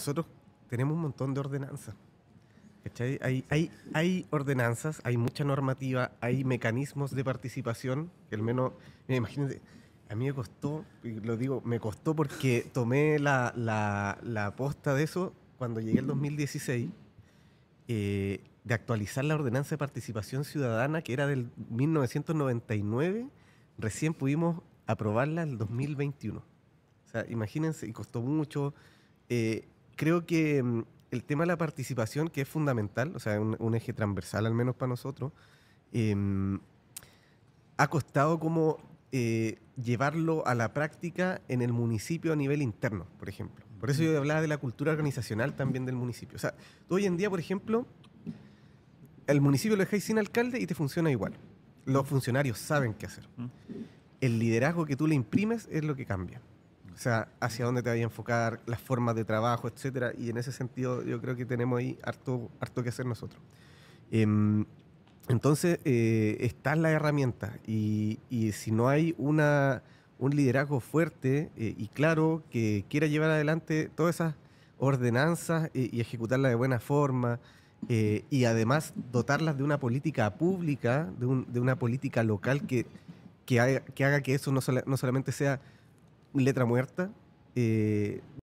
nosotros tenemos un montón de ordenanzas. Hay, hay, hay ordenanzas, hay mucha normativa, hay mecanismos de participación, que al menos, imagínense a mí me costó, y lo digo, me costó porque tomé la, aposta de eso cuando llegué al 2016, eh, de actualizar la ordenanza de participación ciudadana, que era del 1999, recién pudimos aprobarla en el 2021. O sea, imagínense, y costó mucho. Eh, creo que mm, el tema de la participación, que es fundamental, o sea, un, eje transversal al menos para nosotros, em, ha costado como eh, llevarlo a la práctica en el municipio a nivel interno, por ejemplo. Por eso yo hablaba de la cultura organizacional también del municipio. O sea, tú hoy en día, por ejemplo, el municipio lo dejáis sin alcalde y te funciona igual. Los funcionarios saben qué hacer. El liderazgo que tú le imprimes es lo que cambia o sea, hacia dónde te vas a enfocar, las formas de trabajo, etcétera. Y en ese sentido, yo creo que tenemos ahí harto, harto que hacer nosotros. Em, entonces, eh, está la herramienta. Y, si no hay una, un liderazgo fuerte eh, y claro que quiera llevar adelante todas esas ordenanzas eh, y ejecutarlas de buena forma, y además dotarlas de una política pública, de, una política local que, que, haga, que, eso no solamente sea letra muerta. Eh,